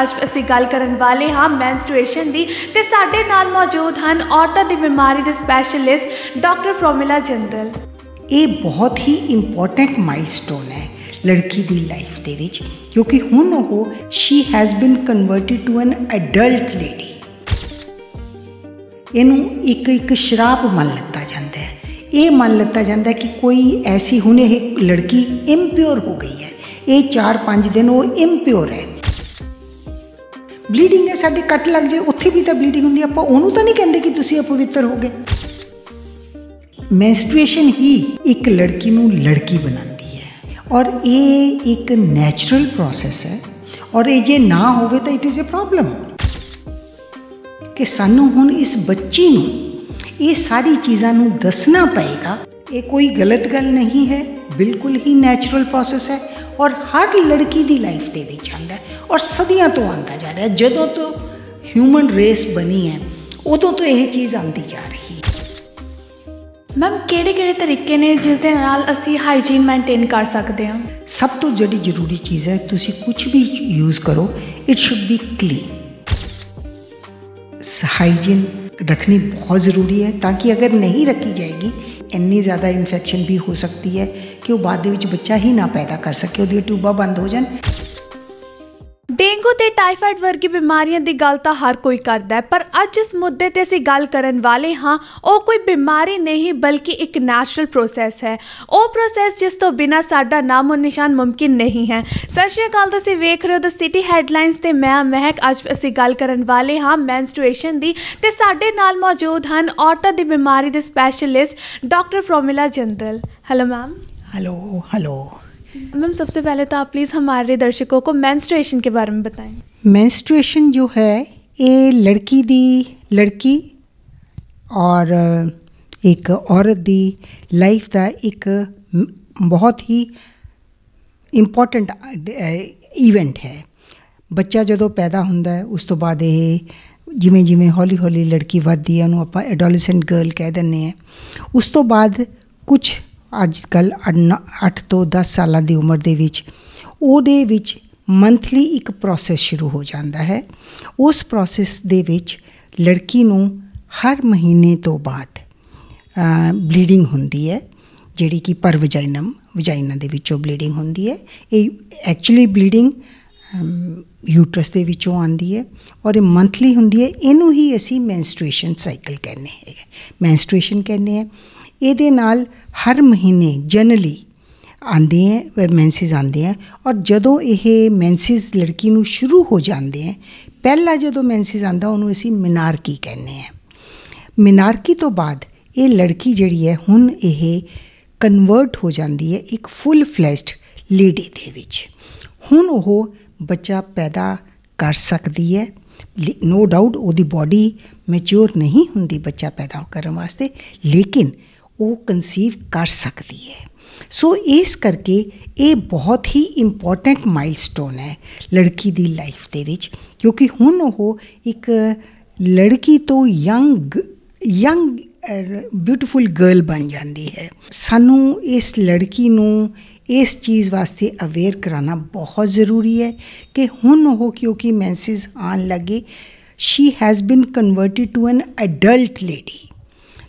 ਅੱਜ ਅਸੀਂ ਗੱਲ ਕਰਨ ਵਾਲੇ ਹਾਂ ਮੈਂਸਟ੍ਰੂਏਸ਼ਨ ਦੀ ਤੇ ਸਾਡੇ ਨਾਲ ਮੌਜੂਦ ਹਨ ਔਰਤਾਂ ਦੀ ਬਿਮਾਰੀ ਦੇ ਸਪੈਸ਼ਲਿਸਟ ਡਾਕਟਰ ਪ੍ਰੋਮਿਲਾ ਜੰਦਲ ਇਹ ਬਹੁਤ ਹੀ ਇੰਪੋਰਟੈਂਟ ਮਾਈਲਸਟੋਨ ਹੈ ਲੜਕੀ ਦੀ ਲਾਈਫ ਦੇ ਵਿੱਚ ਕਿਉਂਕਿ ਹੁਣ ਉਹ she has been converted to an adult lady ਇਹਨੂੰ ਇੱਕ ਇੱਕ ਸ਼ਰਾਪ ਮੰਨ ਲਿੱਤਾ ਜਾਂਦਾ ਹੈ ਇਹ ਮੰਨ ਲਿੱਤਾ ਜਾਂਦਾ ਕਿ ਕੋਈ ਐਸੀ ਹੁਣ ਇਹ ਲੜਕੀ ਇੰਪਿਓਰ ਹੋ ਗਈ ਹੈ ਇਹ 4-5 ਦਿਨ ਉਹ ਇੰਪਿਓਰ ਹੈ ਬਲੀਡਿੰਗ ਹੈ ਸਾਡੇ ਕੱਟ ਲੱਗ ਜੇ ਉੱਥੇ ਵੀ ਤਾਂ ਬਲੀਡਿੰਗ ਹੁੰਦੀ ਆਪਾਂ ਉਹਨੂੰ ਤਾਂ ਨਹੀਂ ਕਹਿੰਦੇ ਕਿ ਤੁਸੀਂ ਅਪਵਿੱਤਰ ਹੋ ਗਏ ਮੈਂਸਟ੍ਰੇਸ਼ਨ ਹੀ ਇੱਕ ਲੜਕੀ ਨੂੰ ਲੜਕੀ ਬਣਾਉਂਦੀ ਹੈ ਔਰ ਇਹ ਇੱਕ ਨੈਚੁਰਲ ਪ੍ਰੋਸੈਸ ਹੈ ਔਰ ਇਹ ਜੇ ਨਾ ਹੋਵੇ ਤਾਂ ਇਟ ਇਜ਼ ਅ ਪ੍ਰੋਬਲਮ ਕਿ ਸਾਨੂੰ ਹੁਣ ਇਸ ਬੱਚੀ ਨੂੰ ਇਹ ਸਾਰੀ ਚੀਜ਼ਾਂ ਨੂੰ ਦੱਸਣਾ ਪਏਗਾ ਇਹ ਕੋਈ ਗਲਤ ਗੱਲ ਨਹੀਂ ਹੈ ਬਿਲਕੁਲ ਹੀ ਨੈਚੁਰਲ ਪ੍ਰੋਸੈਸ ਹੈ और हर लड़की की लाइफ के आता है और सदियों तो आता जा रहा है जो तो ह्यूमन रेस बनी है उदों तो यह चीज़ आती जा रही मैम कि तरीके ने जिस असी हाइजीन मेनटेन कर सकते हैं सब तो जड़ी जरूरी चीज़ है तुम कुछ भी यूज़ करो it should be clean hygiene रखनी बहुत जरूरी है ताकि अगर नहीं रखी जाएगी ਇੰਨੀ ਜ਼ਿਆਦਾ ਇਨਫੈਕਸ਼ਨ ਵੀ ਹੋ ਸਕਦੀ ਹੈ ਕਿ ਉਹ ਬਾਅਦ ਦੇ ਵਿੱਚ ਬੱਚਾ ਹੀ ਨਾ ਪੈਦਾ ਕਰ ਸਕੇ ਉਹਦੀ ਟਿਊਬਾਂ ਬੰਦ ਹੋ ਜਾਣ ਡੇਂਗੂ ਤੇ ਟਾਈਫਾਇਡ ਵਰਗੀ ਬਿਮਾਰੀਆਂ ਦੀ ਗੱਲ ਤਾਂ ਹਰ ਕੋਈ ਕਰਦਾ ਹੈ ਪਰ ਅੱਜ ਇਸ ਮੁੱਦੇ ਤੇ ਅਸੀਂ ਗੱਲ ਕਰਨ ਵਾਲੇ ਹਾਂ ਉਹ ਕੋਈ ਬਿਮਾਰੀ ਨਹੀਂ ਬਲਕਿ ਇੱਕ ਨੈਚੁਰਲ ਪ੍ਰੋਸੈਸ ਹੈ ਉਹ ਪ੍ਰੋਸੈਸ ਜਿਸ ਤੋਂ ਬਿਨਾ ਸਾਡਾ ਨਾਮੋ ਨਿਸ਼ਾਨ ਮੁਮਕਿਨ ਨਹੀਂ ਹੈ ਸਤਿ ਕਾਲ ਅਕਾਲ ਤੁਸੀਂ ਵੇਖ ਰਹੇ ਹੋ ਦ ਸਿਟੀ ਹੈਡਲਾਈਨਸ ਤੇ ਮੈਂ ਮਹਿਕ ਅੱਜ ਅਸੀਂ ਗੱਲ ਕਰਨ ਵਾਲੇ ਹਾਂ ਮੈਂਸਟ੍ਰੂਏਸ਼ਨ ਦੀ ਤੇ ਸਾਡੇ ਨਾਲ ਮੌਜੂਦ ਹਨ ਔਰਤਾਂ ਦੀ ਬਿਮਾਰੀ ਦੇ specialist doctor Promila Jandal hello ma'am hello hello ma'am सबसे पहले तो आप प्लीज़ हमारे दर्शकों को मैंस्ट्रुएशन के बारे में बताएं मैंस्ट्रुएशन जो है ये लड़की दी लड़की और एक औरत दी लाइफ का एक बहुत ही इंपॉर्टेंट इवेंट है बच्चा जो पैदा हों उस तो बाद जिमें जिमें हौली हौली लड़की वी है उन्होंने आप एडोलीसेंट गर्ल कह दें उस तो बाद कुछ ਅੱਜ ਕੱਲ 8 ਤੋਂ 10 ਸਾਲਾਂ ਦੀ ਉਮਰ ਦੇ ਵਿੱਚ ਉਹਦੇ ਵਿੱਚ ਮੰਥਲੀ ਇੱਕ ਪ੍ਰੋਸੈਸ ਸ਼ੁਰੂ ਹੋ ਜਾਂਦਾ ਹੈ ਉਸ ਪ੍ਰੋਸੈਸ ਦੇ ਵਿੱਚ ਲੜਕੀ ਨੂੰ ਹਰ ਮਹੀਨੇ ਤੋਂ ਬਾਅਦ ਬਲੀਡਿੰਗ ਹੁੰਦੀ ਹੈ ਜਿਹੜੀ ਕਿ ਪਰ ਵਜਾਈਨਮ ਵਜਾਈਨਾ ਦੇ ਵਿੱਚੋਂ ਬਲੀਡਿੰਗ ਹੁੰਦੀ ਹੈ ਇਹ ਐਕਚੁਅਲੀ ਬਲੀਡਿੰਗ ਯੂਟਰਸ ਦੇ ਵਿੱਚੋਂ ਆਂਦੀ ਹੈ ਔਰ ਇਹ ਮੰਥਲੀ ਹੁੰਦੀ ਹੈ ਇਹਨੂੰ ਹੀ ਅਸੀਂ ਮੈਂਸਟ੍ਰੇਸ਼ਨ ਸਾਈਕਲ ਕਹਿੰਦੇ ਹੈਗੇ ਮੈਂਸਟ੍ਰੇਸ਼ਨ ਕਹਿੰਦੇ ਹੈ ਇਹਦੇ ਨਾਲ ਹਰ ਮਹੀਨੇ ਜਨਰਲੀ ਆਂਦੇ ਹੈ ਮੈਂਸਿਸ ਆਂਦੇ ਹੈ ਔਰ ਜਦੋਂ ਇਹ ਮੈਂਸਿਸ ਲੜਕੀ ਨੂੰ ਸ਼ੁਰੂ ਹੋ ਜਾਂਦੇ ਹੈ ਪਹਿਲਾ ਜਦੋਂ ਮੈਂਸਿਸ ਆਂਦਾ ਉਹਨੂੰ ਅਸੀਂ ਮਿਨਾਰਕੀ ਕਹਿੰਦੇ ਆ ਮਿਨਾਰਕੀ ਤੋਂ ਬਾਅਦ ਇਹ ਲੜਕੀ ਜਿਹੜੀ ਹੈ ਹੁਣ ਇਹ ਕਨਵਰਟ ਹੋ ਜਾਂਦੀ ਹੈ ਇੱਕ ਫੁੱਲ ਫਲੈਸ਼ਡ ਲੇਡੀ ਦੇ ਵਿੱਚ ਹੁਣ ਉਹ ਬੱਚਾ ਪੈਦਾ ਕਰ ਸਕਦੀ ਹੈ ਨੋ ਡਾਊਟ ਉਹਦੀ ਬਾਡੀ ਮੈਚੁਰ ਨਹੀਂ ਹੁੰਦੀ ਬੱਚਾ ਪੈਦਾ ਕਰਨ ਵਾਸਤੇ ਲੇਕਿਨ ਉਹ ਕਨਸੀਵ ਕਰ ਸਕਦੀ ਹੈ ਸੋ ਇਸ ਕਰਕੇ ਇਹ ਬਹੁਤ ਹੀ ਇੰਪੋਰਟੈਂਟ ਮਾਈਲਸਟੋਨ ਹੈ ਲੜਕੀ ਦੀ ਲਾਈਫ ਦੇ ਵਿੱਚ ਕਿਉਂਕਿ ਹੁਣ ਉਹ ਇੱਕ ਲੜਕੀ ਤੋਂ ਯੰਗ ਯੰਗ ਬਿਊਟੀਫੁਲ ਗਰਲ ਬਣ ਜਾਂਦੀ ਹੈ ਸਾਨੂੰ ਇਸ ਲੜਕੀ ਨੂੰ ਇਸ ਚੀਜ਼ ਵਾਸਤੇ ਅਵੇਅਰ ਕਰਾਉਣਾ ਬਹੁਤ ਜ਼ਰੂਰੀ ਹੈ ਕਿ ਹੁਣ ਉਹ ਕਿਉਂਕਿ ਮੈਂਸਿਸ ਆਣ ਲੱਗੇ she has been converted to an adult lady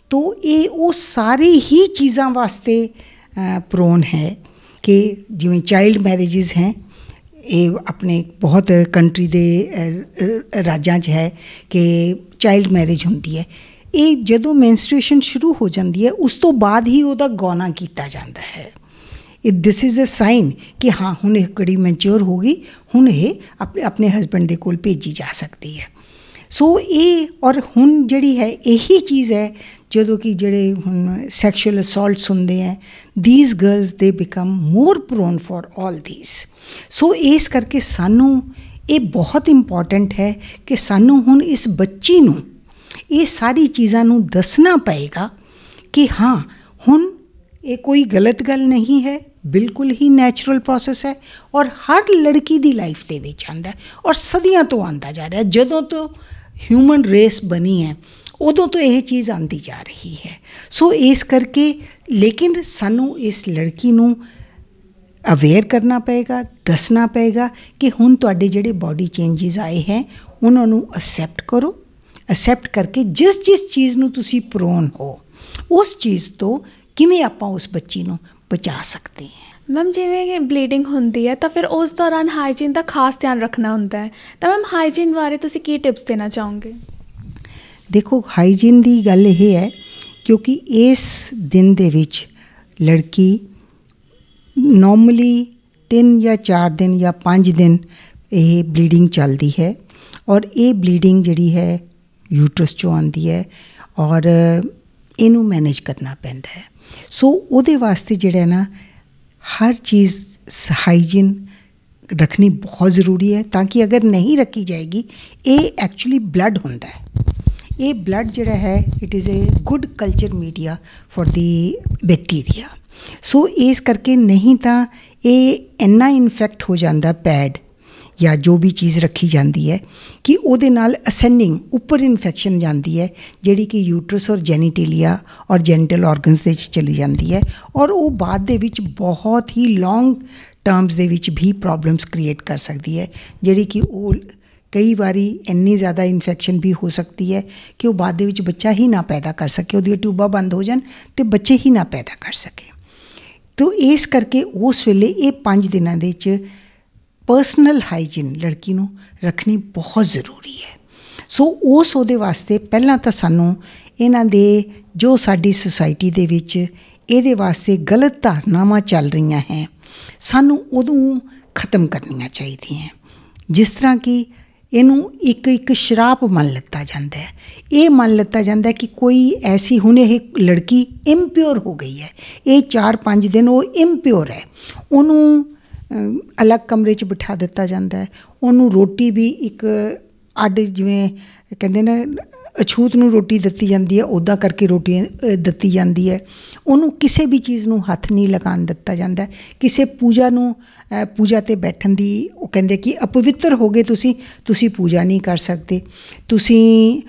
ਤੋ ਇਹ ਉਹ ਸਾਰੀ ਹੀ ਚੀਜ਼ਾਂ ਵਾਸਤੇ ਪ੍ਰੋਨ ਹੈ ਕਿ ਜਿਵੇਂ ਚਾਈਲਡ ਮੈਰਿਜਸ ਹੈ ਇਹ ਆਪਣੇ ਬਹੁਤ ਕੰਟਰੀ ਦੇ ਰਾਜਾਂ 'ਚ ਹੈ ਕਿ ਚਾਈਲਡ ਮੈਰਿਜ ਹੁੰਦੀ ਹੈ ਇਹ ਜਦੋਂ ਮੈਂਸਟ੍ਰੇਸ਼ਨ ਸ਼ੁਰੂ ਹੋ ਜਾਂਦੀ ਹੈ ਉਸ ਤੋਂ ਬਾਅਦ ਹੀ ਉਹਦਾ ਗੋਨਾ ਕੀਤਾ ਜਾਂਦਾ ਹੈ ਇਹ ਦਿਸ ਇਜ਼ ਅ ਸਾਈਨ ਕਿ ਹਾਂ ਹੁਣ ਇਹ ਕੜੀ ਮੈਂਚੁਰ ਹੋ ਗਈ ਹੁਣ ਇਹ ਆਪਣੇ ਆਪਣੇ ਹਸਬੰਡ ਦੇ ਕੋਲ ਭੇਜੀ ਜਾ ਸਕਦੀ ਹੈ ਸੋ ਇਹ ਔਰ ਹੁਣ ਜਿਹੜੀ ਹੈ ਇਹੀ ਚੀਜ਼ ਹੈ ਜਦੋਂ ਕਿ ਜਿਹੜੇ ਹੁਣ ਸੈਕਸ਼ੂਅਲ ਅਸੌਲਟਸ ਹੁੰਦੇ ਆ these girls they become more prone for all these so ਇਸ ਕਰਕੇ ਸਾਨੂੰ ਇਹ ਬਹੁਤ ਇੰਪੋਰਟੈਂਟ ਹੈ ਕਿ ਸਾਨੂੰ ਹੁਣ ਇਸ ਬੱਚੀ ਨੂੰ ਇਹ ਸਾਰੀ ਚੀਜ਼ਾਂ ਨੂੰ ਦੱਸਣਾ ਪਏਗਾ ਕਿ ਹਾਂ ਹੁਣ ਇਹ ਕੋਈ ਗਲਤ ਗੱਲ ਨਹੀਂ ਹੈ ਬਿਲਕੁਲ ਹੀ ਨੈਚੁਰਲ ਪ੍ਰੋਸੈਸ ਹੈ ਔਰ ਹਰ ਲੜਕੀ ਦੀ ਲਾਈਫ ਦੇ ਵਿੱਚ ਆਂਦਾ ਔਰ ਸਦੀਆਂ ਤੋਂ ਆਂਦਾ ਜਾ ਰਿਹਾ ਜਦੋਂ ਤੋਂ ਹਿਊਮਨ ਰੇਸ ਬਣੀ ਹੈ ਉਦੋਂ ਤੋਂ ਇਹ ਚੀਜ਼ ਆਂਦੀ ਜਾ ਰਹੀ ਹੈ ਸੋ ਇਸ ਕਰਕੇ ਲੇਕਿਨ ਸਾਨੂੰ ਇਸ ਲੜਕੀ ਨੂੰ ਅਵੇਅਰ ਕਰਨਾ ਪਏਗਾ ਦੱਸਣਾ ਪਏਗਾ ਕਿ ਹੁਣ ਤੁਹਾਡੇ ਜਿਹੜੇ ਬਾਡੀ ਚੇਂਜਸ ਆਏ ਹੈ ਉਹਨਾਂ ਨੂੰ ਅਸੈਪਟ ਕਰੋ ਅਸੈਪਟ ਕਰਕੇ ਜਿਸ ਜਿਸ ਚੀਜ਼ ਨੂੰ ਤੁਸੀਂ ਪ੍ਰੋਨ ਹੋ ਉਸ ਚੀਜ਼ ਤੋਂ ਕਿਵੇਂ ਆਪਾਂ ਉਸ ਬੱਚੀ ਨੂੰ ਬਚਾ ਸਕਦੇ ਹਾਂ ਮੈਮ ਜਿਵੇਂ ਕਿ ਬਲੀਡਿੰਗ ਹੁੰਦੀ ਹੈ ਤਾਂ ਫਿਰ ਉਸ ਦੌਰਾਨ ਹਾਈਜੀਨ ਦਾ ਖਾਸ ਧਿਆਨ ਰੱਖਣਾ ਹੁੰਦਾ ਹੈ ਤਾਂ ਮੈਮ ਹਾਈਜੀਨ ਬਾਰੇ ਤੁਸੀਂ ਕੀ ਟਿਪਸ ਦੇਣਾ ਚਾਹੋਗੇ ਦੇਖੋ ਹਾਈਜੀਨ ਦੀ ਗੱਲ ਇਹ ਹੈ ਕਿਉਂਕਿ ਇਸ ਦਿਨ ਦੇ ਵਿੱਚ ਲੜਕੀ ਨਾਰਮਲੀ 3 ਜਾਂ 4 ਦਿਨ ਜਾਂ 5 ਦਿਨ ਇਹ ਬਲੀਡਿੰਗ ਚੱਲਦੀ ਹੈ ਔਰ ਇਹ ਬਲੀਡਿੰਗ ਜਿਹੜੀ ਹੈ ਯੂਟਰਸ ਚੋਂ ਆਉਂਦੀ ਹੈ ਔਰ ਇਹਨੂੰ ਮੈਨੇਜ ਕਰਨਾ ਪੈਂਦਾ ਹੈ ਸੋ ਉਹਦੇ ਵਾਸਤੇ ਜਿਹੜਾ ਨਾ ਹਰ ਚੀਜ਼ हाइजीन ਰੱਖਣੀ ਬਹੁਤ ਜ਼ਰੂਰੀ ਹੈ ਤਾਂ ਕਿ ਅਗਰ ਨਹੀਂ ਰੱਖੀ ਜਾਏਗੀ ਇਹ ਐਕਚੁਅਲੀ ਬਲੱਡ ਹੁੰਦਾ ਹੈ ਇਹ ਬਲੱਡ ਜਿਹੜਾ ਹੈ it is a good culture media for the bacteria so ਇਸ ਕਰਕੇ ਨਹੀਂ ਤਾਂ ਇਹ ਇੰਨਾ ਇਨਫੈਕਟ ਹੋ ਜਾਂਦਾ ਪੈਡ ਜਾਂ ਜੋ ਵੀ ਚੀਜ਼ ਰੱਖੀ ਜਾਂਦੀ ਹੈ ਕਿ ਉਹਦੇ ਨਾਲ ਅਸੈਂਡਿੰਗ ਉੱਪਰ ਇਨਫੈਕਸ਼ਨ ਜਾਂਦੀ ਹੈ ਜਿਹੜੀ ਕਿ ਯੂਟਰਸ ਔਰ ਜੈਨੀਟੇਲੀਆ ਔਰ ਜੈਨਿਟਲ ਆਰਗਨਸ ਦੇ ਵਿੱਚ ਚਲੀ ਜਾਂਦੀ ਹੈ ਔਰ ਉਹ ਬਾਅਦ ਦੇ ਵਿੱਚ ਬਹੁਤ ਹੀ ਲੌਂਗ ਟਰਮਸ ਦੇ ਵਿੱਚ ਵੀ ਪ੍ਰੋਬਲਮਸ ਕ੍ਰੀਏਟ ਕਰ ਸਕਦੀ ਹੈ ਜਿਹੜੀ ਕਿ ਉਹ ਕਈ ਵਾਰੀ ਇੰਨੀ ਜ਼ਿਆਦਾ ਇਨਫੈਕਸ਼ਨ ਵੀ ਹੋ ਸਕਦੀ ਹੈ ਕਿ ਉਹ ਬਾਅਦ ਦੇ ਵਿੱਚ ਬੱਚਾ ਹੀ ਨਾ ਪੈਦਾ ਕਰ ਸਕੇ ਉਹਦੀ ਟਿਊਬਾ ਬੰਦ ਹੋ ਜਾਣ ਤੇ ਬੱਚੇ ਹੀ ਨਾ ਪੈਦਾ ਕਰ ਸਕੇ ਤੋ ਇਸ ਕਰਕੇ ਉਸ ਵੇਲੇ ਇਹ 5 ਦਿਨਾਂ ਦੇ ਵਿੱਚ ਪਰਸਨਲ ਹਾਈਜੀਨ ਲੜਕੀ ਨੂੰ ਰੱਖਣੀ ਬਹੁਤ ਜ਼ਰੂਰੀ ਹੈ ਸੋ ਉਸ ਉਹਦੇ ਵਾਸਤੇ ਪਹਿਲਾਂ ਤਾਂ ਸਾਨੂੰ ਇਹਨਾਂ ਦੇ ਜੋ ਸਾਡੀ ਸੁਸਾਇਟੀ ਦੇ ਵਿੱਚ ਇਹਦੇ ਵਾਸਤੇ ਗਲਤ ਧਾਰਨਾਵਾਂ ਚੱਲ ਰਹੀਆਂ ਹੈ ਸਾਨੂੰ ਉਦੋਂ ਖਤਮ ਕਰਨੀਆਂ ਚਾਹੀਦੀਆਂ ਜਿਸ ਤਰ੍ਹਾਂ ਕਿ ਇਹਨੂੰ ਇੱਕ ਇੱਕ ਸ਼ਰਾਪ ਮੰਨ ਲਿੱਤਾ ਜਾਂਦਾ ਹੈ ਇਹ ਮੰਨ ਲਿੱਤਾ ਜਾਂਦਾ ਕਿ ਕੋਈ ਐਸੀ ਹੁਣ ਇਹ ਲੜਕੀ ਇੰਪਿਓਰ ਹੋ ਗਈ ਹੈ ਇਹ 4-5 ਦਿਨ ਉਹ ਇੰਪਿਓਰ ਹੈ ਉਹਨੂੰ ਅਲੱਗ ਕਮਰੇ 'ਚ ਬਿਠਾ ਦਿੱਤਾ ਜਾਂਦਾ ਹੈ ਉਹਨੂੰ ਰੋਟੀ ਵੀ ਇੱਕ ਅੱਡ ਜਿਵੇਂ ਕਹਿੰਦੇ ਨੇ ਅਛੂਤ ਨੂੰ ਰੋਟੀ ਦਿੱਤੀ ਜਾਂਦੀ ਹੈ ਉਹਦਾ ਕਰਕੇ ਰੋਟੀ ਦਿੱਤੀ ਜਾਂਦੀ ਹੈ ਉਹਨੂੰ ਕਿਸੇ ਵੀ ਚੀਜ਼ ਨੂੰ ਹੱਥ ਨਹੀਂ ਲਗਾਣ ਦਿੱਤਾ ਜਾਂਦਾ ਕਿਸੇ ਪੂਜਾ ਨੂੰ ਪੂਜਾ ਤੇ ਬੈਠਣ ਦੀ ਉਹ ਕਹਿੰਦੇ ਕਿ ਅਪਵਿੱਤਰ ਹੋਗੇ ਤੁਸੀਂ ਤੁਸੀਂ ਪੂਜਾ ਨਹੀਂ ਕਰ ਸਕਦੇ ਤੁਸੀਂ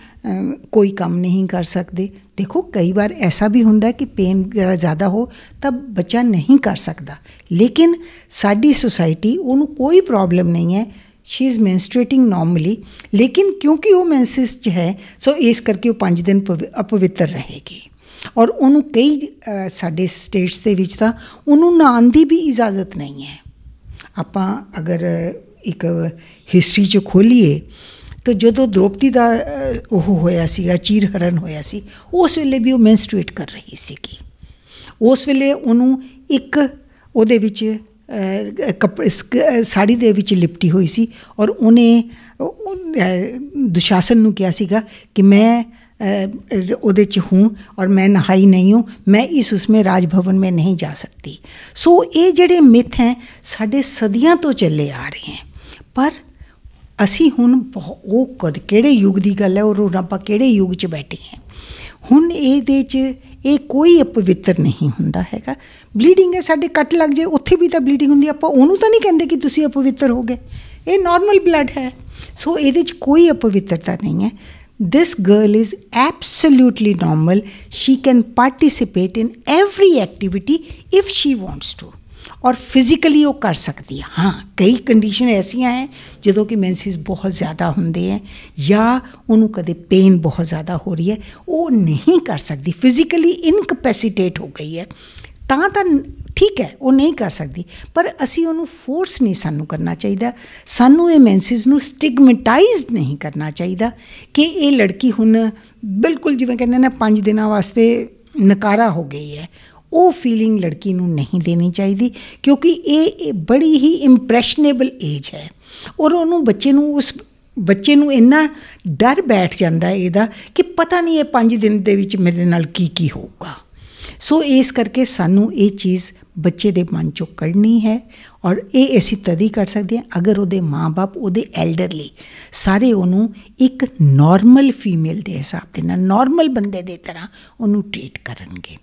ਕੋਈ ਕੰਮ ਨਹੀਂ ਕਰ ਸਕਦੇ ਦੇਖੋ ਕਈ ਵਾਰ ਐਸਾ ਵੀ ਹੁੰਦਾ ਕਿ ਪੇਨ ਜ਼ਿਆਦਾ ਹੋ ਤਾਂ ਬੱਚਾ ਨਹੀਂ ਕਰ ਸਕਦਾ ਲੇਕਿਨ ਸਾਡੀ ਸੋਸਾਇਟੀ ਉਹਨੂੰ ਕੋਈ ਪ੍ਰੋਬਲਮ ਨਹੀਂ ਹੈ ਸ਼ੀ ਇਜ਼ ਮੈਂਸਟ੍ਰੇਟਿੰਗ ਨਾਰਮਲੀ ਲੇਕਿਨ ਕਿਉਂਕਿ ਉਹ ਮੈਂਸਿਸ 'ਚ ਹੈ ਸੋ ਇਸ ਕਰਕੇ ਉਹ 5 ਦਿਨ ਅਪਵਿੱਤਰ ਰਹੇਗੀ ਔਰ ਉਹਨੂੰ ਕਈ ਸਾਡੇ ਸਟੇਟਸ ਦੇ ਵਿੱਚ ਤਾਂ ਉਹਨੂੰ ਨਾਂ ਦੀ ਵੀ ਇਜਾਜ਼ਤ ਨਹੀਂ ਹੈ ਆਪਾਂ ਅਗਰ ਇੱਕ ਹਿਸਟਰੀ 'ਚ ਖੋਲੀਏ ਤਾਂ ਜਦੋਂ ਦ੍ਰੋਪਦੀ ਦਾ ਉਹ ਹੋਇਆ ਸੀਗਾ ਹਰਨ ਹੋਇਆ ਸੀ ਉਸ ਵੇਲੇ ਵੀ ਉਹ ਮੈਂਸਟ੍ਰੇਟ ਕਰ ਰਹੀ ਸੀਗੀ ਉਸ ਵੇਲੇ ਉਹਨੂੰ ਇੱਕ ਉਹਦੇ ਵਿੱਚ ਸਾੜੀ ਦੇ ਵਿੱਚ ਲਿਪਟੀ ਹੋਈ ਸੀ ਔਰ ਉਹਨੇ ਦੁਸ਼ਾਸਨ ਨੂੰ ਕਿਹਾ ਸੀਗਾ ਕਿ ਮੈਂ ਉਹਦੇ ਚ ਹੂੰ ਔਰ ਮੈਂ ਨਹਾਈ ਨਹੀਂ ਹੂੰ ਮੈਂ ਇਸ ਉਸਮੇ ਰਾਜ ਭਵਨ ਮੇ ਨਹੀਂ ਜਾ ਸਕਤੀ ਸੋ ਇਹ ਜਿਹੜੇ ਮਿਥ ਹੈ ਸਾਡੇ ਸਦੀਆਂ ਤੋਂ ਚੱਲੇ ਆ ਰਹੇ ਹਨ ਪਰ ਅਸੀਂ ਹੁਣ ਉਹ ਕਦ ਕਿਹੜੇ ਯੁੱਗ ਦੀ ਗੱਲ ਹੈ ਔਰ ਉਹ ਆਪਾਂ ਕਿਹੜੇ ਯੁੱਗ 'ਚ ਬੈਠੇ ਹਾਂ ਹੁਣ ਇਹਦੇ 'ਚ ਇਹ ਕੋਈ ਅਪਵਿੱਤਰ ਨਹੀਂ ਹੁੰਦਾ ਹੈਗਾ ਬਲੀਡਿੰਗ ਹੈ ਸਾਡੇ ਕੱਟ ਲੱਗ ਜੇ ਉੱਥੇ ਵੀ ਤਾਂ ਬਲੀਡਿੰਗ ਹੁੰਦੀ ਆਪਾਂ ਉਹਨੂੰ ਤਾਂ ਨਹੀਂ ਕਹਿੰਦੇ ਕਿ ਤੁਸੀਂ ਅਪਵਿੱਤਰ ਹੋ ਗਏ ਇਹ ਨਾਰਮਲ ਬਲੱਡ ਹੈ ਸੋ ਇਹਦੇ ਵਿੱਚ ਕੋਈ ਅਪਵਿੱਤਰਤਾ ਨਹੀਂ ਹੈ this girl is absolutely normal she can participate in every activity if she wants to ਔਰ ਫਿਜ਼ੀਕਲੀ ਉਹ ਕਰ ਸਕਦੀ ਹੈ ਹਾਂ ਕਈ ਕੰਡੀਸ਼ਨ ਐਸੀਆਂ ਹੈ ਜਦੋਂ ਕਿ ਮੈਂਸਿਸ ਬਹੁਤ ਜ਼ਿਆਦਾ ਹੁੰਦੇ ਹੈ ਜਾਂ ਉਹਨੂੰ ਕਦੇ ਪੇਨ ਬਹੁਤ ਜ਼ਿਆਦਾ ਹੋ ਰਹੀ ਹੈ ਉਹ ਨਹੀਂ ਕਰ ਸਕਦੀ ਫਿਜ਼ੀਕਲੀ ਇਨਕੈਪੈਸਿਟੇਟ ਹੋ ਗਈ ਹੈ ਤਾਂ ਤਾਂ ਠੀਕ ਹੈ ਉਹ ਨਹੀਂ ਕਰ ਸਕਦੀ ਪਰ ਅਸੀਂ ਉਹਨੂੰ ਫੋਰਸ ਨਹੀਂ ਸਾਨੂੰ ਕਰਨਾ ਚਾਹੀਦਾ ਸਾਨੂੰ ਇਹ ਮੈਂਸਿਸ ਨੂੰ ਸਟਿਗਮਟਾਈਜ਼ ਨਹੀਂ ਕਰਨਾ ਚਾਹੀਦਾ ਕਿ ਇਹ ਲੜਕੀ ਹੁਣ ਬਿਲਕੁਲ ਜਿਵੇਂ ਕਹਿੰਦੇ ਨੇ 5 ਦਿਨਾਂ ਵਾਸਤੇ ਨਕਾਰਾ ਹੋ ਗਈ ਹੈ ਉਹ ਫੀਲਿੰਗ ਲੜਕੀ ਨੂੰ ਨਹੀਂ ਦੇਣੀ ਚਾਹੀਦੀ ਕਿਉਂਕਿ ਇਹ ਬੜੀ ਹੀ ਇੰਪ੍ਰੈਸ਼ਨੇਬਲ ਏਜ ਹੈ ਔਰ ਉਹਨੂੰ ਬੱਚੇ ਨੂੰ ਉਸ ਬੱਚੇ ਨੂੰ ਇੰਨਾ ਡਰ ਬੈਠ ਜਾਂਦਾ ਇਹਦਾ ਕਿ ਪਤਾ ਨਹੀਂ ਇਹ 5 ਦਿਨ ਦੇ ਵਿੱਚ ਮੇਰੇ ਨਾਲ ਕੀ ਕੀ ਹੋਊਗਾ ਸੋ ਇਸ ਕਰਕੇ ਸਾਨੂੰ ਇਹ ਚੀਜ਼ ਬੱਚੇ ਦੇ ਮਨ ਚੋਂ ਕੱਢਣੀ ਹੈ ਔਰ ਇਹ ਅਸੀਂ ਤਦੀ ਕਰ ਸਕਦੇ ਹਾਂ ਅਗਰ ਉਹਦੇ ਮਾਪੇ ਉਹਦੇ ਐਲਡਰਲੀ ਸਾਰੇ ਉਹਨੂੰ ਇੱਕ ਨਾਰਮਲ ਫੀਮੇਲ ਦੇ ਹਿਸਾਬ ਦੇ ਨਾਲ ਨਾਰਮਲ ਬੰਦੇ ਦੇ ਤਰ੍ਹਾਂ ਉਹਨੂੰ ਟ੍ਰੀਟ ਕਰਨਗੇ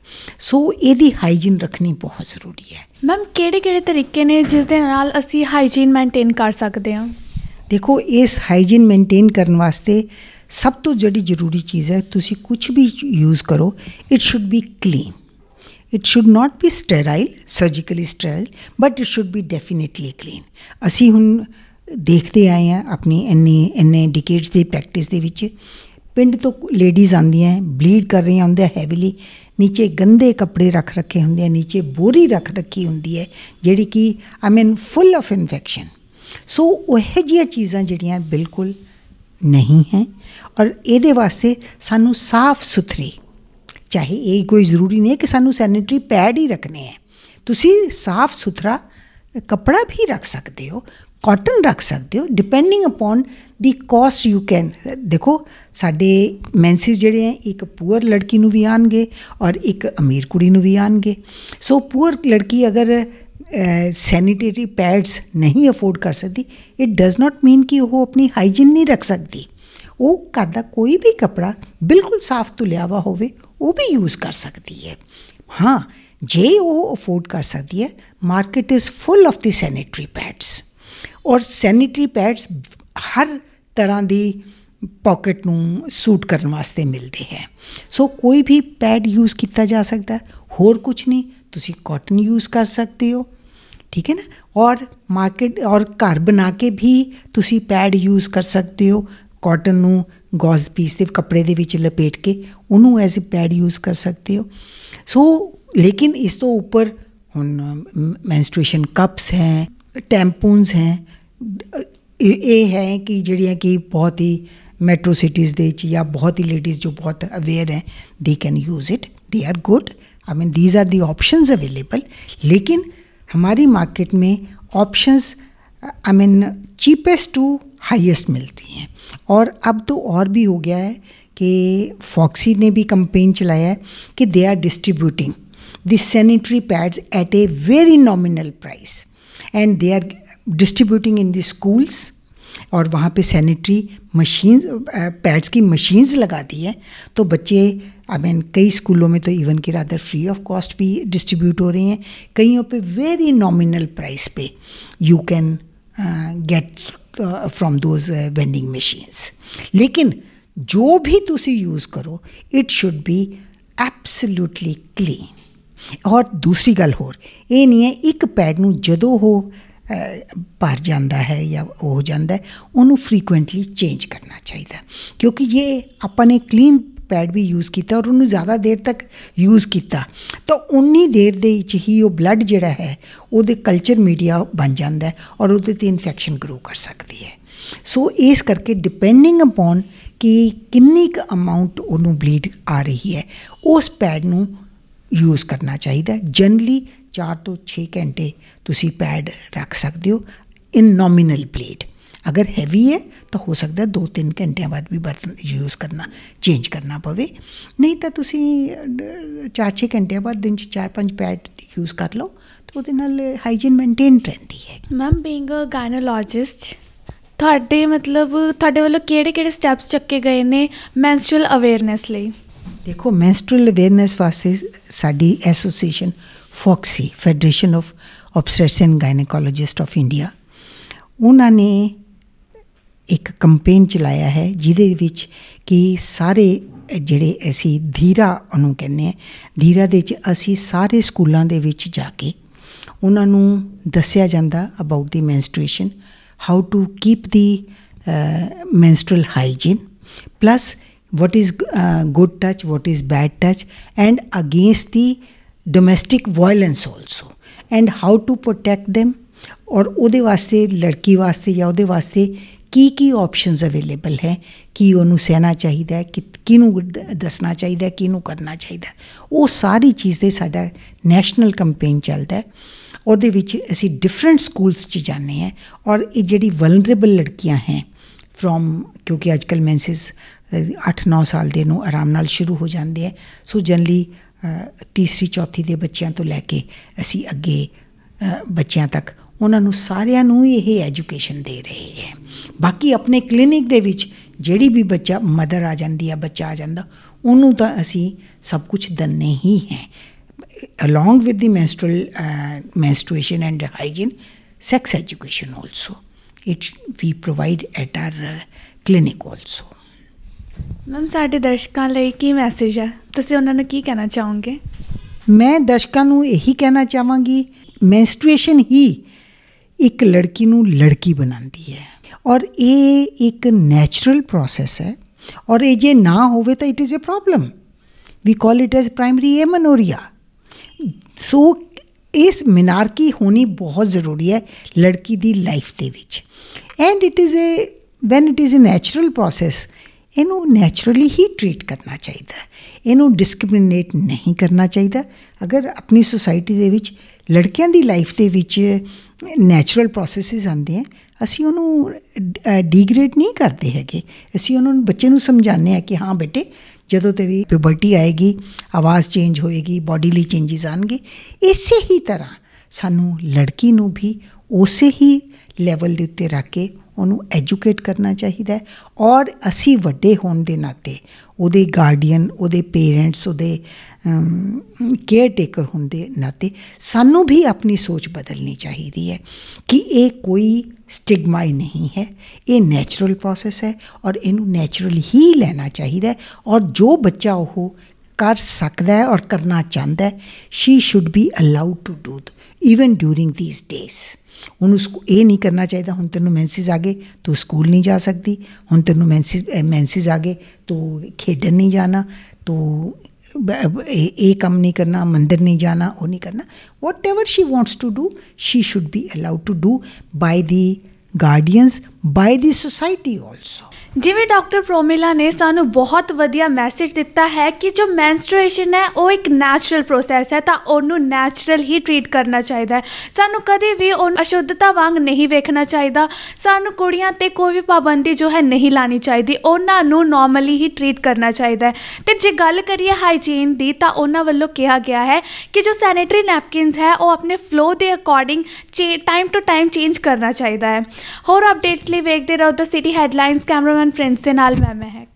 ਸੋ ਇਹਦੀ ਹਾਈਜੀਨ ਰੱਖਣੀ ਬਹੁਤ ਜ਼ਰੂਰੀ ਹੈ ਮੈਮ ਕਿਹੜੇ-ਕਿਹੜੇ ਤਰੀਕੇ ਨੇ ਜਿਸ ਦੇ ਨਾਲ ਅਸੀਂ ਹਾਈਜੀਨ ਮੇਨਟੇਨ ਕਰ ਸਕਦੇ ਹਾਂ ਦੇਖੋ ਇਸ ਹਾਈਜੀਨ ਮੇਨਟੇਨ ਕਰਨ ਵਾਸਤੇ ਸਭ ਤੋਂ ਜਿਹੜੀ ਜ਼ਰੂਰੀ ਚੀਜ਼ ਹੈ ਤੁਸੀਂ ਕੁਝ ਵੀ ਯੂਜ਼ ਕਰੋ it should be clean it should not be sterile surgically sterile but it should be definitely clean ਅਸੀਂ ਹੁਣ ਦੇਖਦੇ ਆਏ ਆ ਆਪਣੀ ਇੰਨੇ ਇੰਨੇ ਡਿਕੇਡਸ ਦੀ ਪ੍ਰੈਕਟਿਸ ਦੇ ਵਿੱਚ ਪਿੰਡ ਤੋਂ ਲੇਡੀਜ਼ ਆਉਂਦੀਆਂ ਬਲੀਡ ਕਰ ਰਹੀਆਂ ਹੁੰਦੀਆਂ ਹੈਵੀਲੀ ਨੀਚੇ ਗੰਦੇ ਕੱਪੜੇ ਰੱਖ ਰੱਖੇ ਹੁੰਦੇ ਆ ਨੀਚੇ ਬੋਰੀ ਰੱਖ ਰੱਖੀ ਹੁੰਦੀ ਹੈ ਜਿਹੜੀ ਕਿ ਆਈ ਮੀਨ ਫੁੱਲ ਆਫ ਇਨਫੈਕਸ਼ਨ ਸੋ ਉਹ ਜਿਹੜੀਆਂ ਚੀਜ਼ਾਂ ਜਿਹੜੀਆਂ ਬਿਲਕੁਲ ਨਹੀਂ ਹੈ ਔਰ ਇਹਦੇ ਵਾਸਤੇ ਸਾਨੂੰ ਸਾਫ਼ ਸੁਥਰੀ ਚਾਹੀਏ ਇਹ ਕੋਈ ਜ਼ਰੂਰੀ ਨਹੀਂ ਹੈ ਕਿ ਸਾਨੂੰ ਸੈਨੇਟਰੀ ਪੈਡ ਹੀ ਰੱਖਣੇ ਹੈ ਤੁਸੀਂ ਸਾਫ਼ ਸੁਥਰਾ ਕਪੜਾ ਵੀ ਰੱਖ ਸਕਦੇ ਹੋ ਕਾਟਨ ਰੱਖ ਸਕਦੇ ਹੋ depending upon the cost you can ਦੇਖੋ ਸਾਡੇ ਮੈਂਸਿਸ ਜਿਹੜੇ ਹੈ ਇੱਕ ਪੂਰ ਲੜਕੀ ਨੂੰ ਵੀ ਆਣਗੇ ਔਰ ਇੱਕ ਅਮੀਰ ਕੁੜੀ ਨੂੰ ਵੀ ਆਣਗੇ ਸੋ ਪੂਰ ਲੜਕੀ ਅਗਰ ਸੈਨੀਟਰੀ ਪੈਡਸ ਨਹੀਂ ਅਫੋਰਡ ਕਰ ਸਕਦੀ ਇਟ ਡਸ ਨਾਟ ਮੀਨ ਕਿ ਉਹ ਆਪਣੀ ਹਾਈਜੀਨ ਨਹੀਂ ਰੱਖ ਸਕਦੀ ਉਹ ਘਰ ਦਾ ਕੋਈ ਵੀ ਕਪੜਾ ਬਿਲਕੁਲ ਸਾਫ਼ ਤੁਲਿਆਵਾ ਹੋਵੇ ਉਹ ਵੀ ਯੂਜ਼ ਕਰ ਸਕਦੀ ਹੈ ਹਾਂ ਜੇ ਉਹ ਅਫੋਰਡ ਕਰ ਸਕਦੀ ਹੈ market is full of the sanitary pads ਔਰ ਸੈਨੀਟਰੀ ਪੈਡਸ ਹਰ ਤਰ੍ਹਾਂ ਦੀ ਪਾਕਟ ਨੂੰ ਸੂਟ ਕਰਨ ਵਾਸਤੇ ਮਿਲਦੇ ਹੈ ਸੋ ਕੋਈ ਵੀ ਪੈਡ ਯੂਜ਼ ਕੀਤਾ ਜਾ ਸਕਦਾ ਹੋਰ ਕੁਝ ਨਹੀਂ ਤੁਸੀਂ ਕਾਟਨ ਯੂਜ਼ ਕਰ ਸਕਦੇ ਹੋ ठीक है ना और मार्केट और घर बना के भी तुसी पैड यूज़ कर सकते हो कॉटन गॉज पीस के कपड़े के लपेट के उन्होंने एज ए पैड यूज़ कर सकते हो सो so, लेकिन इस तो उपर हम मैंस्ट्रेसन कप्स हैं टैंपूनस हैं ये है कि जो कि बहुत ही मैट्रो सिटीज़ या बहुत ही लेडीज़ जो बहुत अवेयर हैं they can use it they are good I mean these are the option available लेकिन हमारी मार्केट में options I mean cheapest to highest मिलती हैं और अब तो और भी हो गया है कि फॉक्सी ने भी कंपेन चलाया है कि they are distributing the sanitary pads at a very nominal price and they are distributing in the schools और वहाँ पे सैनिटरी मशीन पैड्स की मशीन्स लगा दी है तो बच्चे आई मीन कई स्कूलों में तो इवन की रादर फ्री ऑफ कॉस्ट भी डिस्ट्रीब्यूट हो रहे हैं कईयों पे वेरी नॉमिनल प्राइस पे you can get from those vending machines लेकिन जो भी तुम यूज़ करो it should be absolutely clean और दूसरी गल होर ये नहीं है एक पैड ਨੂੰ ਜਦੋਂ ਭਰ ਜਾਂਦਾ ਹੈ ਜਾਂ ਹੋ ਜਾਂਦਾ ਉਹਨੂੰ ਫ੍ਰੀਕੁਐਂਟਲੀ ਚੇਂਜ ਕਰਨਾ ਚਾਹੀਦਾ ਕਿਉਂਕਿ ਇਹ ਆਪਾਂ ਨੇ ਕਲੀਨ ਪੈਡ ਵੀ ਯੂਜ਼ ਕੀਤਾ ਔਰ ਉਹਨੂੰ ਜ਼ਿਆਦਾ ਦੇਰ ਤੱਕ ਯੂਜ਼ ਕੀਤਾ ਤਾਂ ਉਨੀ ਦੇਰ ਦੇ ਵਿੱਚ ਹੀ ਉਹ ਬਲੱਡ ਜਿਹੜਾ ਹੈ ਉਹਦੇ ਕਲਚਰ ਮੀਡੀਆ ਬਣ ਜਾਂਦਾ ਔਰ ਉਹਦੇ ਤੇ ਇਨਫੈਕਸ਼ਨ ਗਰੋ ਕਰ ਸਕਦੀ ਹੈ ਸੋ ਇਸ ਕਰਕੇ ਡਿਪੈਂਡਿੰਗ ਅਪਨ ਕਿ ਕਿੰਨੀ ਕੁ ਅਮਾਉਂਟ ਉਹਨੂੰ ਬਲੀਡ ਆ ਰਹੀ ਹੈ ਉਸ ਪੈਡ ਨੂੰ ਯੂਜ਼ ਕਰਨਾ ਚਾਹੀਦਾ ਜਨਰਲੀ 4 ਤੋਂ 6 ਘੰਟੇ ਤੁਸੀਂ ਪੈਡ ਰੱਖ ਸਕਦੇ ਹੋ ਇਨ ਨੋਮੀਨਲ ਪਲੇਟ ਅਗਰ ਹੈਵੀ ਹੈ ਤਾਂ ਹੋ ਸਕਦਾ 2-3 ਘੰਟਿਆਂ ਬਾਅਦ ਵੀ ਬਰਤਨ ਯੂਜ਼ ਕਰਨਾ ਚੇਂਜ ਕਰਨਾ ਪਵੇ ਨਹੀਂ ਤਾਂ ਤੁਸੀਂ 4-6 ਘੰਟਿਆਂ ਬਾਅਦ ਦਿਨ 'ਚ 4-5 ਪੈਡ ਯੂਜ਼ ਕਰ ਲਓ ਤਾਂ ਉਹਦੇ ਨਾਲ ਹਾਈਜੀਨ ਮੇਨਟੇਨ ਰਹਿੰਦੀ ਹੈ ਮੈਮ ਬੀਇੰਗ ਅ ਗਾਇਨੋਲੋਜਿਸਟ ਤੁਹਾਡੇ ਮਤਲਬ ਤੁਹਾਡੇ ਵੱਲੋਂ ਕਿਹੜੇ-ਕਿਹੜੇ ਸਟੈਪਸ ਚੱਕੇ ਗਏ ਨੇ ਮੈਂਸਟਰਲ ਅਵੇਅਰਨੈਸ ਲਈ ਦੇਖੋ ਮੈਂਸਟਰਲ ਅਵੇਅਰਨੈਸ ਵਾਸਤੇ ਸਾਡੀ association FOGSI federation of obstetrician gynaecologist of India ਉਹਨਾਂ ਨੇ ਇੱਕ ਕੈਂਪੇਨ ਚਲਾਇਆ ਹੈ ਜਿਹਦੇ ਵਿੱਚ ਕਿ ਸਾਰੇ ਜਿਹੜੇ ਅਸੀਂ ਧੀਰਾ ਉਹਨੂੰ ਕਹਿੰਦੇ ਆ ਧੀਰਾ ਦੇ ਵਿੱਚ ਅਸੀਂ ਸਾਰੇ ਸਕੂਲਾਂ ਦੇ ਵਿੱਚ ਜਾ ਕੇ ਉਹਨਾਂ ਨੂੰ ਦੱਸਿਆ ਜਾਂਦਾ about the menstruation how to keep the menstrual hygiene plus what is uh, good touch, what is bad touch, and against the domestic violence also and how to protect them ਔਰ ਉਹਦੇ ਵਾਸਤੇ ਲੜਕੀ ਵਾਸਤੇ ਜਾਂ ਉਹਦੇ ਵਾਸਤੇ ਕੀ ਕੀ ਆਪਸ਼ਨਸ ਅਵੇਲੇਬਲ ਹੈ ਕੀ ਉਹਨੂੰ ਸਹਿਣਾ ਚਾਹੀਦਾ ਹੈ ਕਿ ਕਿਹਨੂੰ ਦੱਸਣਾ ਚਾਹੀਦਾ ਹੈ ਕਿਹਨੂੰ ਕਰਨਾ ਚਾਹੀਦਾ ਉਹ ਸਾਰੀ ਚੀਜ਼ ਤੇ ਸਾਡਾ ਨੈਸ਼ਨਲ ਕੈਂਪੇਨ ਚੱਲਦਾ ਹੈ ਉਹਦੇ ਵਿੱਚ ਅਸੀਂ ਡਿਫਰੈਂਟ ਸਕੂਲਸ 'ਚ ਜਾਂਦੇ ਹਾਂ ਔਰ ਇਹ ਜਿਹੜੀ ਵਲਨਰੇਬਲ ਲੜਕੀਆਂ ਹੈ ਫਰੋਮ ਕਿਉਂਕਿ ਅੱਜਕੱਲ ਮੈਂਸਿਸ 8-9 ਸਾਲ ਦੇ ਨੂੰ ਆਰਾਮ ਨਾਲ ਸ਼ੁਰੂ ਹੋ ਜਾਂਦੇ ਆ ਸੋ ਜਨਰਲੀ ਤੀਸਰੀ ਚੌਥੀ ਦੇ ਬੱਚਿਆਂ ਤੋਂ ਲੈ ਕੇ ਅਸੀਂ ਅੱਗੇ ਬੱਚਿਆਂ ਤੱਕ ਉਹਨਾਂ ਨੂੰ ਸਾਰਿਆਂ ਨੂੰ ਇਹ ਐਜੂਕੇਸ਼ਨ ਦੇ ਰਹੇ ਹੈ ਬਾਕੀ ਆਪਣੇ ਕਲੀਨਿਕ ਦੇ ਵਿੱਚ ਜਿਹੜੀ ਵੀ ਬੱਚਾ ਮਦਰ ਆ ਜਾਂਦੀ ਆ ਬੱਚਾ ਆ ਜਾਂਦਾ ਉਹਨੂੰ ਤਾਂ ਅਸੀਂ ਸਭ ਕੁਝ ਦੰਨੇ ਹੀ ਹੈ along with the menstrual uh, menstruation and hygiene sex education also it we provide at our uh, clinic also ma'am ਸਾਡੇ ਦਰਸ਼ਕਾਂ ਲਈ ਕੀ ਮੈਸੇਜ ਹੈ ਤੁਸੀਂ ਉਹਨਾਂ ਨੂੰ ਕੀ ਕਹਿਣਾ ਚਾਹੋਗੇ ਮੈਂ ਦਰਸ਼ਕਾਂ ਨੂੰ ਇਹੀ ਕਹਿਣਾ ਚਾਹਾਂਗੀ ਮੈਂਸਟ੍ਰੂਏਸ਼ਨ ਹੀ ਇੱਕ ਲੜਕੀ ਨੂੰ ਲੜਕੀ ਬਣਾਉਂਦੀ ਹੈ ਔਰ ਇਹ ਇੱਕ ਨੈਚੁਰਲ ਪ੍ਰੋਸੈਸ ਹੈ ਔਰ ਇਹ ਜੇ ਨਾ ਹੋਵੇ ਤਾਂ it is a problem we call it as primary amenorrhoea so ਇਸ ਮਿਨਾਰਕੀ ਹੋਣੀ ਬਹੁਤ ਜ਼ਰੂਰੀ ਹੈ ਲੜਕੀ ਦੀ ਲਾਈਫ ਦੇ ਵਿੱਚ and it is a when it is a natural process ਇਹਨੂੰ ਨੇਚਰਲੀ ਹੀ ਟ੍ਰੀਟ ਕਰਨਾ ਚਾਹੀਦਾ ਇਹਨੂੰ ਡਿਸਕ੍ਰਿਮੀਨੇਟ ਨਹੀਂ ਕਰਨਾ ਚਾਹੀਦਾ ਅਗਰ ਆਪਣੀ ਸੋਸਾਇਟੀ ਦੇ ਵਿੱਚ ਲੜਕਿਆਂ ਦੀ ਲਾਈਫ ਦੇ ਵਿੱਚ ਨੇਚਰਲ ਪ੍ਰੋਸੈਸਸ ਆਉਂਦੇ ਆ ਅਸੀਂ ਉਹਨੂੰ ਡੀਗ੍ਰੇਡ ਨਹੀਂ ਕਰਦੇ ਹੈਗੇ ਅਸੀਂ ਉਹਨਾਂ ਨੂੰ ਬੱਚੇ ਨੂੰ ਸਮਝਾਉਂਦੇ ਆ ਕਿ ਹਾਂ ਬੇਟੇ ਜਦੋਂ ਤੇਰੀ ਪਿਬਰਟੀ ਆਏਗੀ ਆਵਾਜ਼ ਚੇਂਜ ਹੋਏਗੀ ਬਾਡੀਲੀ ਚੇਂਜਸ ਆਣਗੇ ਇਸੇ ਹੀ ਤਰ੍ਹਾਂ ਸਾਨੂੰ ਲੜਕੀ ਨੂੰ ਵੀ ਉਸੇ ਹੀ ਲੈਵਲ ਦੇ ਉੱਤੇ ਰੱਖ ਕੇ ਉਹਨੂੰ ਐਜੂਕੇਟ ਕਰਨਾ ਚਾਹੀਦਾ ਹੈ ਔਰ ਅਸੀਂ ਵੱਡੇ ਹੋਣ ਦੇ ਨਾਤੇ ਉਹਦੇ ਗਾਰਡੀਅਨ ਉਹਦੇ ਪੇਰੈਂਟਸ ਉਹਦੇ ਕੇਅਰ ਟੇਕਰ ਹੁੰਦੇ ਨਾਤੇ ਸਾਨੂੰ ਵੀ ਆਪਣੀ ਸੋਚ ਬਦਲਣੀ ਚਾਹੀਦੀ ਹੈ ਕਿ ਇਹ ਕੋਈ ਸਟਿਗਮਾ ਨਹੀਂ ਹੈ ਇਹ ਨੇਚਰਲ ਪ੍ਰੋਸੈਸ ਹੈ ਔਰ ਇਹਨੂੰ ਨੈਚੁਰਲ ਹੀ ਲੈਣਾ ਚਾਹੀਦਾ ਹੈ ਔਰ ਜੋ ਬੱਚਾ ਉਹ ਕਰ ਸਕਦਾ ਹੈ ਔਰ ਕਰਨਾ ਚਾਹੁੰਦਾ ਹੈ she should be allowed to do even during these days ਉਹਨੂੰ ਇਹ ਨਹੀਂ ਕਰਨਾ ਚਾਹੀਦਾ ਹੁਣ ਤੈਨੂੰ ਮੈਂਸਿਸ ਆ ਗਏ ਤੂੰ ਸਕੂਲ ਨਹੀਂ ਜਾ ਸਕਦੀ ਹੁਣ ਤੈਨੂੰ ਮੈਂਸਿਸ ਮੈਂਸਿਸ ਆ ਗਏ ਤੂੰ ਖੇਡਣ ਨਹੀਂ ਜਾਣਾ ਤੂੰ ਇਹ ਕੰਮ ਨਹੀਂ ਕਰਨਾ ਮੰਦਿਰ ਨਹੀਂ ਜਾਣਾ ਉਹ ਨਹੀਂ ਕਰਨਾ what she wants to do she should be allowed to do by the guardians by the society also ਜਿਵੇਂ ਡਾਕਟਰ ਪ੍ਰੋਮਿਲਾ ਨੇ ਸਾਨੂੰ ਬਹੁਤ ਵਧੀਆ ਮੈਸੇਜ ਦਿੱਤਾ ਹੈ ਕਿ ਜੋ ਮੈਂਸਟਰੇਸ਼ਨ ਹੈ ਉਹ ਇੱਕ ਨੈਚੁਰਲ ਪ੍ਰੋਸੈਸ ਹੈ ਤਾਂ ਉਹਨੂੰ ਨੈਚੁਰਲ ਹੀ ਟ੍ਰੀਟ ਕਰਨਾ ਚਾਹੀਦਾ ਹੈ ਸਾਨੂੰ ਕਦੇ ਵੀ ਉਹ ਅਸ਼ੁੱਧਤਾ ਵਾਂਗ ਨਹੀਂ ਵੇਖਣਾ ਚਾਹੀਦਾ ਸਾਨੂੰ ਕੁੜੀਆਂ ਤੇ ਕੋਈ ਵੀ ਪਾਬੰਦੀ ਜੋ ਹੈ ਨਹੀਂ ਲਾਣੀ ਚਾਹੀਦੀ ਉਹਨਾਂ ਨੂੰ ਨਾਰਮਲੀ ਹੀ ਟ੍ਰੀਟ ਕਰਨਾ ਚਾਹੀਦਾ ਹੈ ਤੇ ਜੇ ਗੱਲ ਕਰੀਏ ਹਾਈਜੀਨ ਦੀ ਤਾਂ ਉਹਨਾਂ ਵੱਲੋਂ ਕਿਹਾ ਗਿਆ ਹੈ ਕਿ ਜੋ ਸੈਨੀਟਰੀ ਨੈਪਕਿਨਸ ਹੈ ਉਹ ਆਪਣੇ ਫਲੋ ਦੇ according time to time change ਕਰਨਾ ਚਾਹੀਦਾ ਹੈ ਹੋਰ ਅਪਡੇਟਸ ਲਈ ਲਈ ਵੇਖਦੇ ਰਹੋ the city headlines cameraman Prince ਦੇ ਨਾਲ ਮੈਂ ਮਹਿਕ